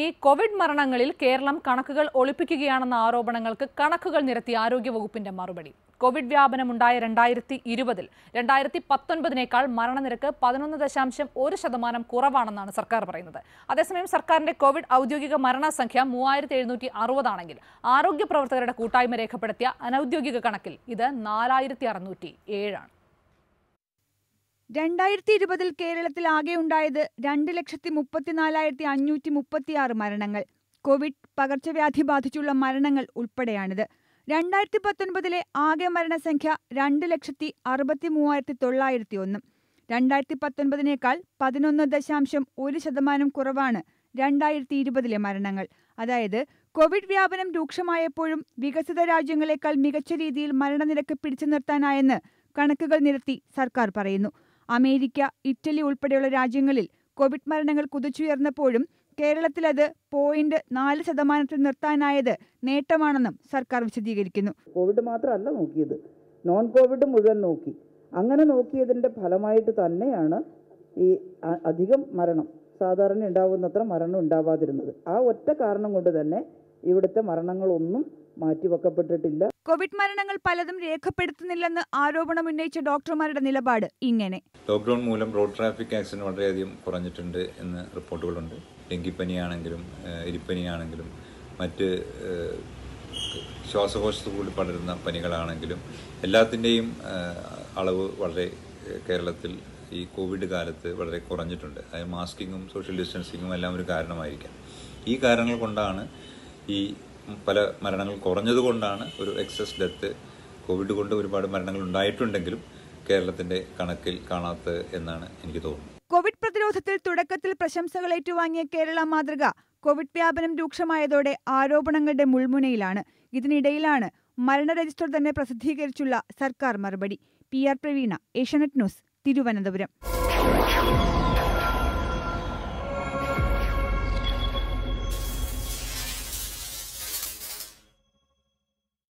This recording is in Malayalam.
ഈ കോവിഡ് മരണങ്ങളിൽ കേരളം കണക്കുകൾ ഒളിപ്പിക്കുകയാണെന്ന ആരോപണങ്ങൾക്ക് കണക്കുകൾ നിരത്തി ആരോഗ്യവകുപ്പിന്റെ മറുപടി കോവിഡ് വ്യാപനമുണ്ടായ രണ്ടായിരത്തി ഇരുപതിൽ രണ്ടായിരത്തി പത്തൊൻപതിനേക്കാൾ മരണനിരക്ക് പതിനൊന്ന് ദശാംശം ഒരു ശതമാനം കുറവാണെന്നാണ് സർക്കാർ പറയുന്നത് അതേസമയം സർക്കാരിന്റെ കോവിഡ് ഔദ്യോഗിക മരണസംഖ്യ മൂവായിരത്തി എഴുന്നൂറ്റി അറുപതാണെങ്കിൽ ആരോഗ്യ പ്രവർത്തകരുടെ കൂട്ടായ്മ രേഖപ്പെടുത്തിയ അനൌദ്യോഗിക കണക്കിൽ ഇത് നാലായിരത്തി അറുന്നൂറ്റി ഏഴാണ് രണ്ടായിരത്തി ഇരുപതിൽ കേരളത്തിൽ ആകെ ഉണ്ടായത് രണ്ട് ലക്ഷത്തി മുപ്പത്തിനാലായിരത്തി അഞ്ഞൂറ്റി മുപ്പത്തിയാറ് മരണങ്ങൾ കോവിഡ് പകർച്ചവ്യാധി ബാധിച്ചുള്ള മരണങ്ങൾ ഉൾപ്പെടെയാണിത് രണ്ടായിരത്തി പത്തൊൻപതിലെ ആകെ മരണസംഖ്യ രണ്ട് ലക്ഷത്തി അറുപത്തി മൂവായിരത്തി തൊള്ളായിരത്തി ഒന്ന് രണ്ടായിരത്തി പത്തൊൻപതിനേക്കാൾ പതിനൊന്ന് ദശാംശം ഒരു ശതമാനം കുറവാണ് രണ്ടായിരത്തി ഇരുപതിലെ മരണങ്ങൾ അതായത് കോവിഡ് വ്യാപനം രൂക്ഷമായപ്പോഴും വികസിത രാജ്യങ്ങളെക്കാൾ മികച്ച രീതിയിൽ മരണനിരക്ക് പിടിച്ചു നിർത്താനായെന്ന് കണക്കുകൾ നിരത്തി സർക്കാർ പറയുന്നു അമേരിക്ക ഇറ്റലി ഉൾപ്പെടെയുള്ള രാജ്യങ്ങളിൽ കോവിഡ് മരണങ്ങൾ കുതിച്ചുയർന്നപ്പോഴും കേരളത്തിലത് പോയിന്റ് നാല് ശതമാനത്തിൽ നിർത്താനായത് നേട്ടമാണെന്നും സർക്കാർ വിശദീകരിക്കുന്നു കോവിഡ് മാത്രമല്ല നോക്കിയത് നോൺ കോവിഡ് മുഴുവൻ നോക്കി അങ്ങനെ നോക്കിയതിൻ്റെ ഫലമായിട്ട് തന്നെയാണ് ഈ അധികം മരണം സാധാരണ ഉണ്ടാവുന്നത്ര മരണം ഉണ്ടാവാതിരുന്നത് ആ ഒറ്റ കാരണം കൊണ്ട് തന്നെ ഇവിടുത്തെ മരണങ്ങളൊന്നും മാറ്റിവെക്കപ്പെട്ടിട്ടില്ല കോവിഡ് മരണങ്ങൾ പലതും രേഖപ്പെടുത്തുന്നില്ലെന്ന് ആരോപണം ഉന്നയിച്ച ഡോക്ടർമാരുടെ നിലപാട് ഇങ്ങനെ ലോക്ക്ഡൌൺ മൂലം റോഡ് ട്രാഫിക് ആക്സിഡന്റ് വളരെയധികം കുറഞ്ഞിട്ടുണ്ട് എന്ന് റിപ്പോർട്ടുകളുണ്ട് ഡെങ്കിപ്പനിയാണെങ്കിലും എരിപ്പനിയാണെങ്കിലും മറ്റ് ശ്വാസകോശത്തു കൂടി പടരുന്ന പനികളാണെങ്കിലും എല്ലാത്തിൻ്റെയും അളവ് വളരെ കേരളത്തിൽ ഈ കോവിഡ് കാലത്ത് വളരെ കുറഞ്ഞിട്ടുണ്ട് അതായത് മാസ്കിങ്ങും സോഷ്യൽ ഡിസ്റ്റൻസിങ്ങും എല്ലാം ഒരു കാരണമായിരിക്കാം ഈ കാരണങ്ങൾ കൊണ്ടാണ് ഈ പല മരണങ്ങൾ കുറഞ്ഞതുകൊണ്ടാണ് ഒരു എക്സസ് ഡെത്ത് കോവിഡ് കൊണ്ട് ഒരുപാട് മരണങ്ങൾ ഉണ്ടായിട്ടുണ്ടെങ്കിലും കേരളത്തിന്റെ കണക്കിൽ കാണാത്ത എന്നാണ് എനിക്ക് തോന്നുന്നത് കോവിഡ് പ്രതിരോധത്തിൽ തുടക്കത്തിൽ പ്രശംസകൾ ഏറ്റുവാങ്ങിയ കേരള മാതൃക കോവിഡ് വ്യാപനം രൂക്ഷമായതോടെ ആരോപണങ്ങളുടെ മുൾമുനയിലാണ് ഇതിനിടയിലാണ് മരണ രജിസ്റ്റർ തന്നെ പ്രസിദ്ധീകരിച്ചുള്ള സർക്കാർ മറുപടി P R Praveena Asianet News Thiruvananthapuram